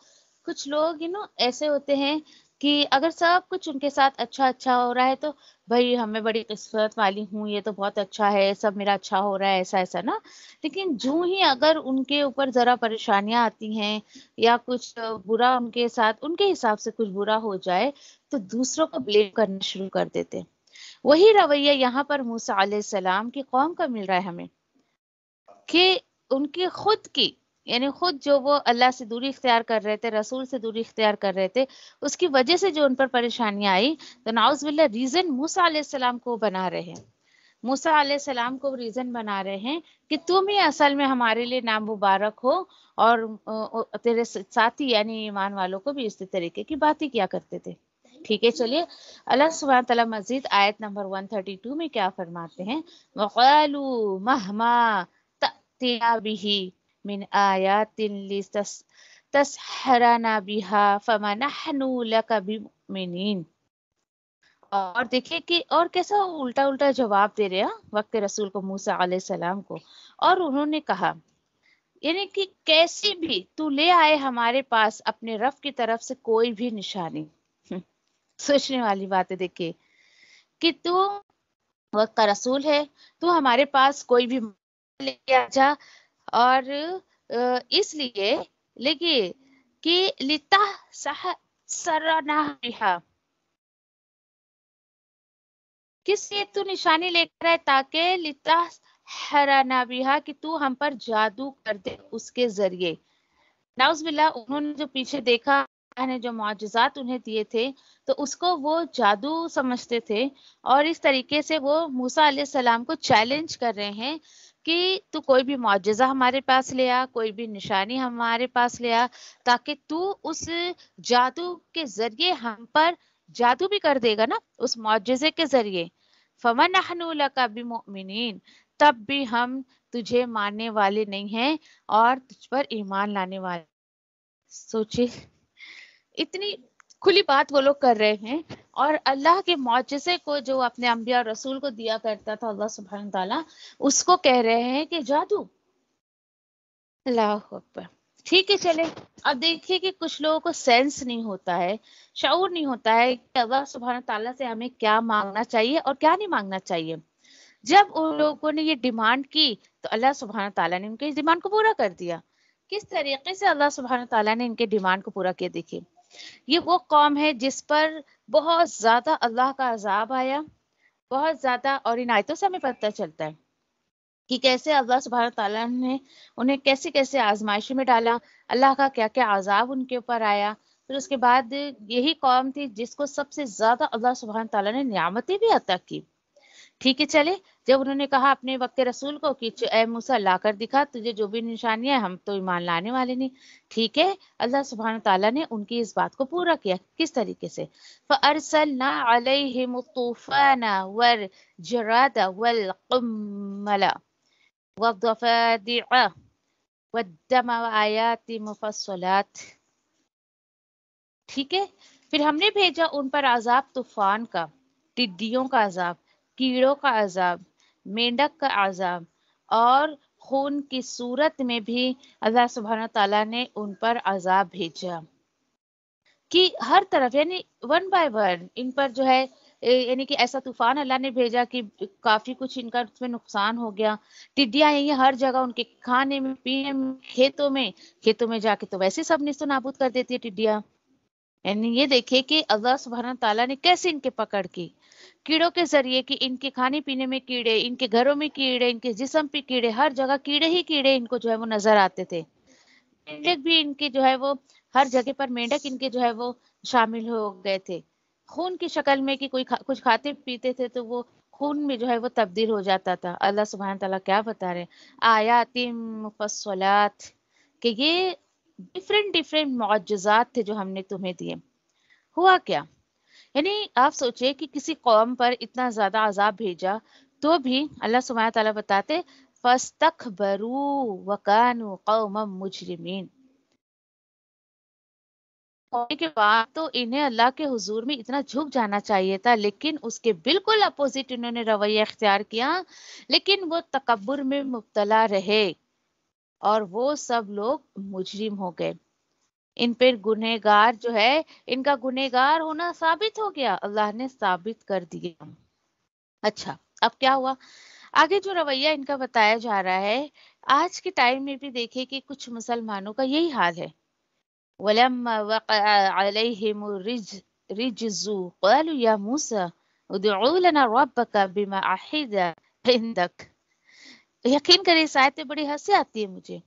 कुछ लोग यू नो ऐसे होते हैं कि अगर सब कुछ उनके साथ अच्छा अच्छा हो रहा है तो भाई हमें बड़ी किस्मत वाली हूँ ये तो बहुत अच्छा है सब मेरा अच्छा हो रहा है ऐसा ऐसा ना लेकिन जू ही अगर उनके ऊपर जरा परेशानियां आती हैं या कुछ बुरा उनके साथ उनके हिसाब से कुछ बुरा हो जाए तो दूसरों को ब्लेम करना शुरू कर देते वही रवैया यहाँ पर मूसा सलाम की कौम का मिल रहा है हमें कि उनकी खुद की यानी खुद जो वो अल्लाह से दूरी इख्तियार कर रहे थे रसूल से दूरी इख्तियार कर रहे थे उसकी वजह से जो उन पर परेशानियां आई तो नाउजबिल्ला रीज़न मूसा आसमाम को बना रहे हैं मूसा आसमाम को रीज़न बना रहे हैं कि तुम ही असल में हमारे लिए नाम मुबारक हो और तेरे साथी यानी ईमान वालों को भी इसी तरीके की बातें किया करते थे ठीक है चलिए अल्लाह सुबह तला मजीद आयत नंबर 132 में क्या फरमाते हैं वक़ालू महमा तबिही min ayatin listas तसहराना बिहा फमानहनु लका बिमुमिनीन और देखिए कि और कैसा उल्टा उल्टा जवाब दे रहे हैं वक्त रसूल को मूसा सलाम को और उन्होंने कहा यानी कि कैसी भी तू ले आए हमारे पास अपने रफ की तरफ से कोई भी निशानी हम्म, सोचने वाली बात है देखिए कि तू वक्त का रसूल है तू हमारे पास कोई भी ले आ जा और इसलिए लेकिन कि लिता सह सरना किस लिए तू निशानी लेकर है ताकि लिता हराना बिहा कि तू हम पर जादू कर दे उसके जरिए नाउजिल्ला बिल्ला उन्होंने जो पीछे देखा ने जो मुआजात उन्हें दिए थे तो उसको वो जादू समझते थे और इस तरीके से वो मूसा सलाम को चैलेंज कर रहे हैं कि तू कोई भी मुआजा हमारे पास ले आ कोई भी निशानी हमारे पास ले आ ताकि तू उस जादू के जरिए हम पर जादू भी कर देगा ना उस मुआजे के जरिए फमन का भी मोमिन तब भी हम तुझे मानने वाले नहीं हैं और तुझ पर ईमान लाने वाले सोचिए इतनी खुली बात वो लोग कर रहे हैं और अल्लाह के मुआजे को जो अपने अम्बिया रसूल को दिया करता था अल्लाह सुबहान तला उसको कह रहे हैं कि जादू अल्लाह ठीक है चले अब देखिए कि कुछ लोगों को सेंस नहीं होता है शऊर नहीं होता है कि अल्लाह सुबहान तला से हमें क्या मांगना चाहिए और क्या नहीं मांगना चाहिए जब उन लोगों ने ये डिमांड की तो अल्लाह सुबह तला ने उनके इस डिमांड को पूरा कर दिया किस तरीके से अल्लाह सुबहान तला ने इनके डिमांड को पूरा किया देखिए ये वो कौम है जिस पर बहुत ज़्यादा अल्लाह का अजाब आया बहुत ज़्यादा और इनायतों से हमें पता चलता है कि कैसे अल्लाह सुबह तला ने उन्हें कैसे कैसे आजमाइश में डाला अल्लाह का क्या क्या आज़ाब उनके ऊपर आया फिर उसके बाद यही कौम थी जिसको सबसे ज़्यादा अल्लाह सुबह तला ने नियामतें भी अदा की ठीक है चले जब उन्होंने कहा अपने वक्त रसूल को कि ए मूसा ला कर दिखा तुझे जो भी निशानियां हम तो ईमान लाने वाले नहीं ठीक है अल्लाह सुबहान तला ने उनकी इस बात को पूरा किया किस तरीके से ठीक है फिर हमने भेजा उन पर आजाब तूफान का टिड्डियों का अजाब कीड़ों का अजाब मेंढक का अजाब और खून की सूरत में भी अल्लाह सुबहाना तला ने उन पर अजाब भेजा कि हर तरफ यानी वन बाय वन इन पर जो है यानी कि ऐसा तूफान अल्लाह ने भेजा कि काफी कुछ इनका उसमें नुकसान हो गया टिड्डियां यही हर जगह उनके खाने में पीने में खेतों में खेतों में जाके तो वैसे सब निस्तो नाबूद कर देती है टिड्डियां यानी ये देखे कि अल्लाह सुबहाना तला ने कैसे इनके पकड़ की कीड़ों के जरिए कि इनके खाने पीने में कीड़े इनके घरों में कीड़े इनके जिसम पे कीड़े हर जगह कीड़े ही कीड़े इनको जो है वो नजर आते थे मेंढक भी इनके जो है वो हर जगह पर मेंढक इनके जो है वो शामिल हो गए थे खून की शक्ल में कि कोई खा, कुछ खाते पीते थे तो वो खून में जो है वो तब्दील हो जाता था अल्लाह सुबहान तला क्या बता रहे आयातिमसलात मुफसलात कि ये डिफरेंट डिफरेंट मुआजात थे जो हमने तुम्हें दिए हुआ क्या यानी आप सोचिए कि किसी कौम पर इतना ज़्यादा अजाब भेजा तो भी अल्लाह सुबह तला बताते बरू वकानु कौम होने के बाद तो इन्हें अल्लाह के हुजूर में इतना झुक जाना चाहिए था लेकिन उसके बिल्कुल अपोजिट इन्होंने रवैया अख्तियार किया लेकिन वो तकबर में मुबतला रहे और वो सब लोग मुजरिम हो गए इन पर गुनहगार जो है इनका गुनहगार होना साबित हो गया अल्लाह ने साबित कर दिया अच्छा अब क्या हुआ आगे जो रवैया इनका बताया जा रहा है आज के टाइम में भी देखे कि कुछ मुसलमानों का यही हाल है यकीन करें इस आयत में बड़ी हंसी आती है मुझे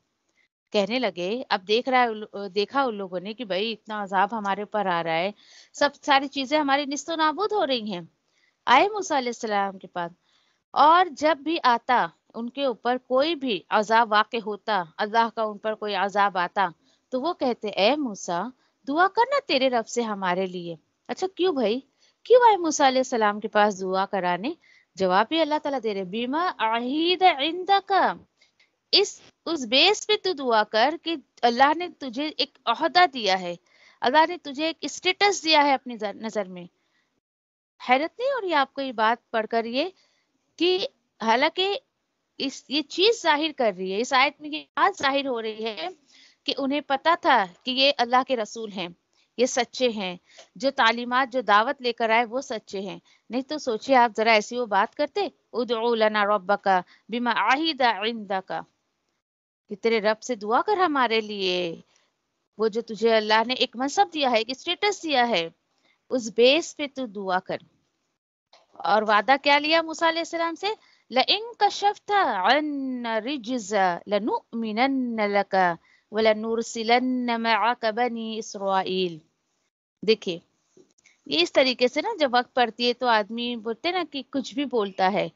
कहने लगे अब देख रहा है उल, देखा उन लोगों ने कि भाई इतना अजाब हमारे ऊपर आ रहा है सब सारी चीजें हमारी निस्तो नाबूद हो रही हैं आए मूसा के पास और जब भी आता उनके ऊपर कोई भी अजाब वाक़ होता अल्लाह का उन पर कोई अजाब आता तो वो कहते ए मूसा दुआ करना तेरे रब से हमारे लिए अच्छा क्यों भाई क्यों आए मूसा सलाम के पास दुआ कराने जवाब भी अल्लाह तला दे रहे बीमा आहिद इंदा का इस उस बेस पे तू दुआ कर कि अल्लाह ने तुझे एक अहदा दिया है अल्लाह ने तुझे एक स्टेटस दिया है अपनी नजर में हैरत नहीं और ये आपको ये बात पढ़कर ये कि हालांकि इस ये चीज जाहिर कर रही है इस आयत में ये बात जाहिर हो रही है कि उन्हें पता था कि ये अल्लाह के रसूल हैं ये सच्चे हैं जो तालीमत जो दावत लेकर आए वो सच्चे हैं नहीं तो सोचिए आप जरा ऐसी वो बात करते उदना रब्बा का बिमा आहिदा का कि तेरे रब से दुआ कर हमारे लिए वो जो तुझे अल्लाह ने एक मनसब दिया है एक स्टेटस दिया है उस बेस पे तू दुआ कर और वादा क्या लिया मूसा सलाम से कशफ्त देखिए ये इस तरीके से ना जब वक्त पड़ती है तो आदमी बोलते ना कि कुछ भी बोलता है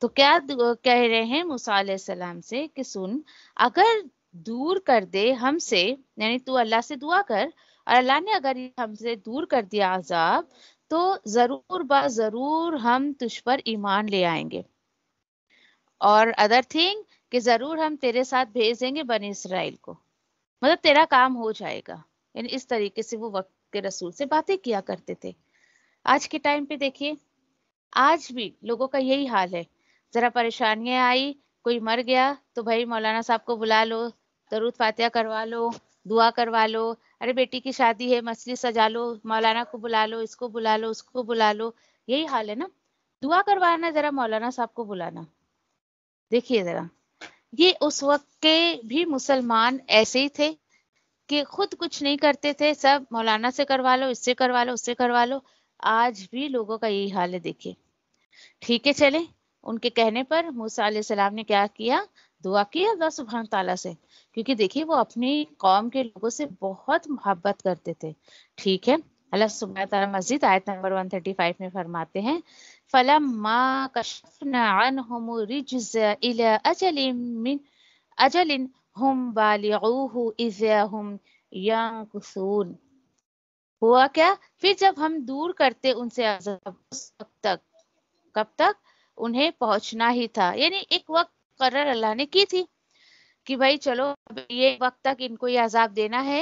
तो क्या कह रहे हैं मूसा सलाम से कि सुन अगर दूर कर दे हमसे यानी तू अल्लाह से दुआ कर और अल्लाह ने अगर हमसे दूर कर दिया आजाब तो जरूर बा जरूर हम तुझ पर ईमान ले आएंगे और अदर थिंग कि जरूर हम तेरे साथ भेज देंगे बने इसराइल को मतलब तेरा काम हो जाएगा यानी इस तरीके से वो वक्त के रसूल से बातें किया करते थे आज के टाइम पे देखिए आज भी लोगों का यही हाल है ज़रा परेशानियां आई कोई मर गया तो भाई मौलाना साहब को बुला लो दरूद फातिया करवा लो दुआ करवा लो अरे बेटी की शादी है मछली सजा लो मौलाना को बुला लो इसको बुला लो उसको बुला लो यही हाल है ना दुआ करवाना जरा मौलाना साहब को बुलाना देखिए जरा ये उस वक्त के भी मुसलमान ऐसे ही थे कि खुद कुछ नहीं करते थे सब मौलाना से करवा लो इससे करवा लो उससे करवा लो आज भी लोगों का यही हाल है देखिए ठीक है चले उनके कहने पर मूसा सलाम ने क्या किया दुआ की अल्लाह सुबहान तला से क्योंकि देखिए वो अपनी कौम के लोगों से बहुत मोहब्बत करते थे ठीक है अल्लाह सुबह तला मस्जिद आयत नंबर 135 में फरमाते हैं फलम मा कशफन अजलिन हम बालिगूहु इज़ा हम यंकुसून हुआ क्या फिर जब हम दूर करते उनसे अजब तक कब तक उन्हें पहुंचना ही था यानी एक वक्त करर अल्लाह ने की थी कि भाई चलो ये वक्त तक इनको ये अजाब देना है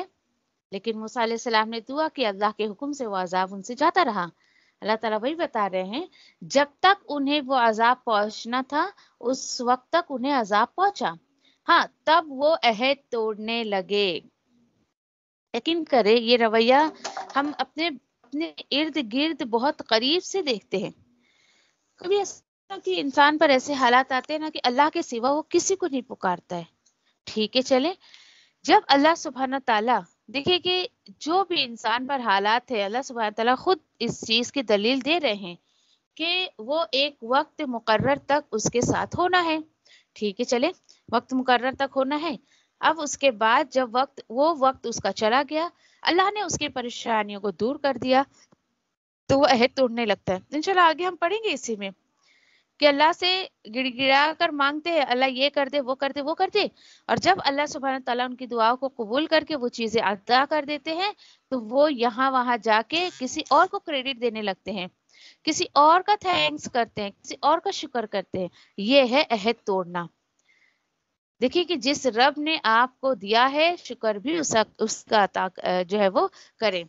लेकिन सलाम ने दुआ कि अल्लाह के हुक्म से वो अजाब उनसे जाता रहा अल्लाह ताला वही बता रहे हैं जब तक उन्हें वो अजाब पहुंचना था उस वक्त तक उन्हें अजाब पहुंचा हाँ तब वो अहद तोड़ने लगे यकीन करे ये रवैया हम अपने अपने इर्द गिर्द बहुत करीब से देखते हैं कभी ऐसा ना कि इंसान पर ऐसे हालात आते हैं ना कि अल्लाह के सिवा वो किसी को नहीं पुकारता है ठीक है चले जब अल्लाह सुबहाना तला देखिए कि जो भी इंसान पर हालात है अल्लाह सुबहाना तला खुद इस चीज की दलील दे रहे हैं कि वो एक वक्त मुकर्र तक उसके साथ होना है ठीक है चले वक्त मुकर्र तक होना है अब उसके बाद जब वक्त वो वक्त उसका चला गया अल्लाह ने उसकी परेशानियों को दूर कर दिया तो वह अहद तोड़ने लगता है इनशाला आगे हम पढ़ेंगे इसी में कि अल्लाह से गिड़गिड़ा कर मांगते हैं अल्लाह ये कर दे वो कर दे वो कर दे और जब अल्लाह सुबहान तला उनकी दुआओं को कबूल करके वो चीज़ें अदा कर देते हैं तो वो यहाँ वहाँ जाके किसी और को क्रेडिट देने लगते हैं किसी और का थैंक्स करते हैं किसी और का शुक्र करते हैं ये है अहद तोड़ना देखिए कि जिस रब ने आपको दिया है शुक्र भी उसका उसका जो है वो करें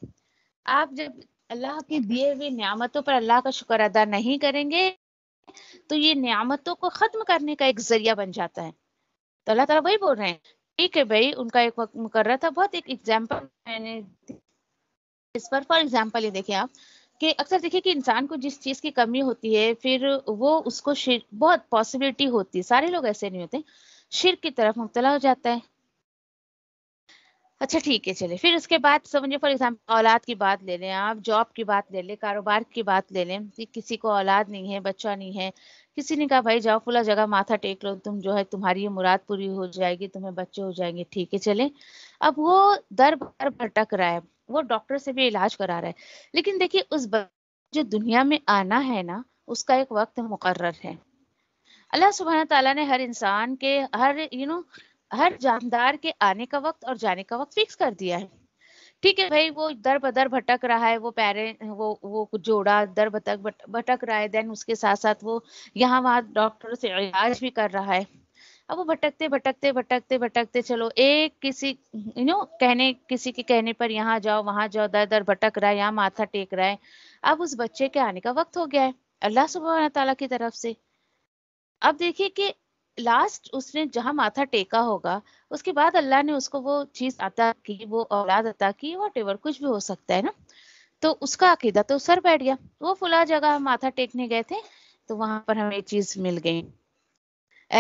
आप जब अल्लाह के दिए हुए नियामतों पर अल्लाह का शुक्र अदा नहीं करेंगे तो ये नियामतों को खत्म करने का एक जरिया बन जाता है तो अल्लाह तला वही बोल रहे हैं ठीक है भाई उनका एक वक्त मुकर्र था बहुत एक एग्जाम्पल मैंने इस पर फॉर एग्जाम्पल ये देखे आप कि अक्सर देखिए कि इंसान को जिस चीज़ की कमी होती है फिर वो उसको बहुत पॉसिबिलिटी होती है सारे लोग ऐसे नहीं होते शिर की तरफ मुबतला हो जाता है अच्छा ठीक है चले फिर उसके बाद समझिए फॉर एग्जाम्पल औलाद की बात ले लें आप जॉब की बात ले लें कारोबार की बात ले लें कि किसी को औलाद नहीं है बच्चा नहीं है किसी ने कहा भाई जाओ फुला जगह माथा टेक लो तुम जो है तुम्हारी ये मुराद पूरी हो जाएगी तुम्हें बच्चे हो जाएंगे ठीक है चले अब वो दर बार भटक रहा है वो डॉक्टर से भी इलाज करा रहा है लेकिन देखिए उस जो दुनिया में आना है ना उसका एक वक्त मुकर्र है अल्लाह सुबहाना तला ने हर इंसान के हर यू you नो know, हर जानदार के आने का वक्त और जाने का वक्त फिक्स कर दिया है ठीक है भाई वो दर बदर भटक रहा है वो पैरे वो वो जोड़ा दर भटक भटक रहा है देन उसके साथ साथ वो यहाँ वहां डॉक्टर से इलाज भी कर रहा है अब वो भटकते भटकते भटकते भटकते चलो एक किसी यू नो कहने किसी के कहने पर यहाँ जाओ वहां जाओ दर दर भटक रहा है यहाँ माथा टेक रहा है अब उस बच्चे के आने का वक्त हो गया है अल्लाह सुबह तला की तरफ से अब देखिए कि लास्ट उसने जहां माथा टेका होगा उसके बाद अल्लाह ने उसको वो चीज अता की वो औलाद अता की वट एवर कुछ भी हो सकता है ना तो उसका अकीदा तो सर बैठ गया वो फुला जगह माथा टेकने गए थे तो वहां पर हमें चीज मिल गई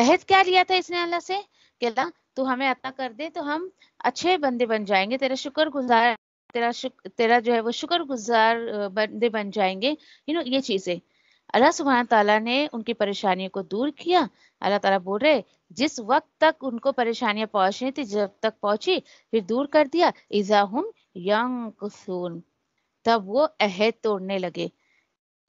अहद क्या लिया था इसने अल्लाह से कहला तू हमें अता कर दे तो हम अच्छे बंदे बन जाएंगे तेरा शुक्र गुजार तेरा शुक, तेरा जो है वो शुक्र गुजार बंदे बन जाएंगे यू नो ये चीजें अल्लाह सुबह तला ने उनकी परेशानियों को दूर किया अल्लाह तला बोल रहे जिस वक्त तक उनको परेशानियां पहुंचनी थी जब तक पहुंची फिर दूर कर दिया हम यंगसून तब वो अहद तोड़ने लगे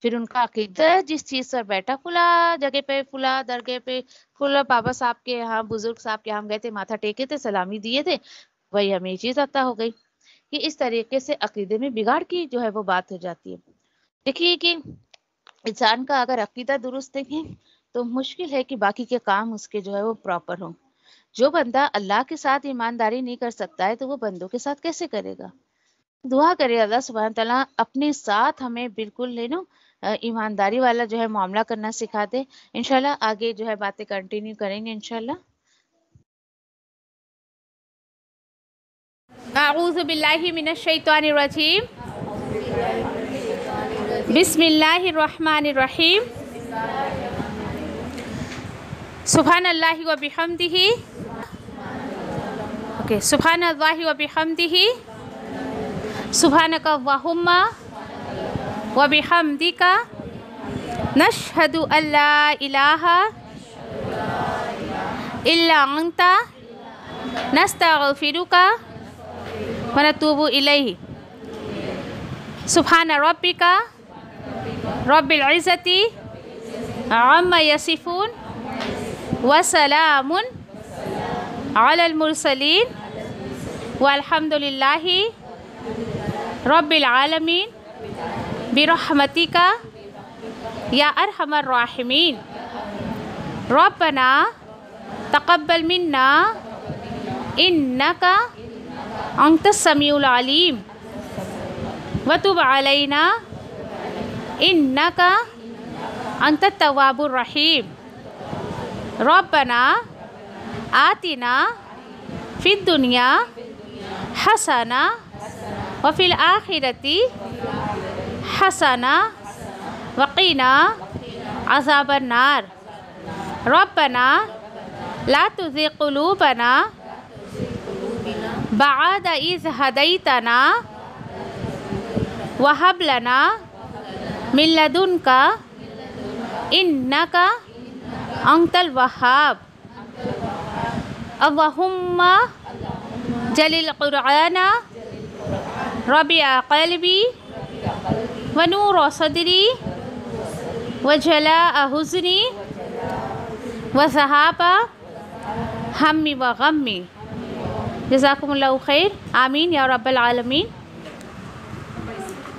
फिर उनका अकीदा जिस चीज पर बैठा फुला जगह पे फुला दरगे पे फुला बाबा साहब के यहाँ बुजुर्ग साहब के यहाँ गए थे माथा टेके थे सलामी दिए थे वही हमें चीज अता हो गई कि इस तरीके से अकीदे में बिगाड़ की जो है वो बात हो जाती है देखिए कि इंसान का अगर अकीदा दुरुस्त देखें तो मुश्किल है कि बाकी के काम उसके जो है वो प्रॉपर हों जो बंदा अल्लाह के साथ ईमानदारी नहीं कर सकता है तो वो बंदों के साथ कैसे करेगा दुआ करे अल्लाह सुबह तला अपने साथ हमें बिल्कुल ले लो ईमानदारी वाला जो है मामला करना सिखा दे इनशाला आगे जो है बातें कंटिन्यू करेंगे इनशाला الرجيم बिसमीम सुबहान अल्लाह व बिहमदिही ओके सुबहान अल्लाह व बिहमदिही सुबहान का वाहुमा व बिहमदी का नशहद अल्लाह इलाता नस्तर का वनतूब इलही सुबहान रबिका رب العزة عما يصفون وسلام على المرسلين والحمد لله رب العالمين برحمتك يا أرحم الراحمين ربنا تقبل منا إنك أنت السميع العليم وتب علينا إنك أنت التواب الرحيم ربنا آتنا في الدنيا حسنة وفي الآخرة حسنة وقنا عذاب النار ربنا لا تزغ قلوبنا بعد إذ هديتنا وهب لنا من لدنك إنك أنت الوهاب اللهم جل القرآن ربيع قلبي ونور صدري وجلاء حزني وذهاب همي وغمي جزاكم الله خير آمين يا رب العالمين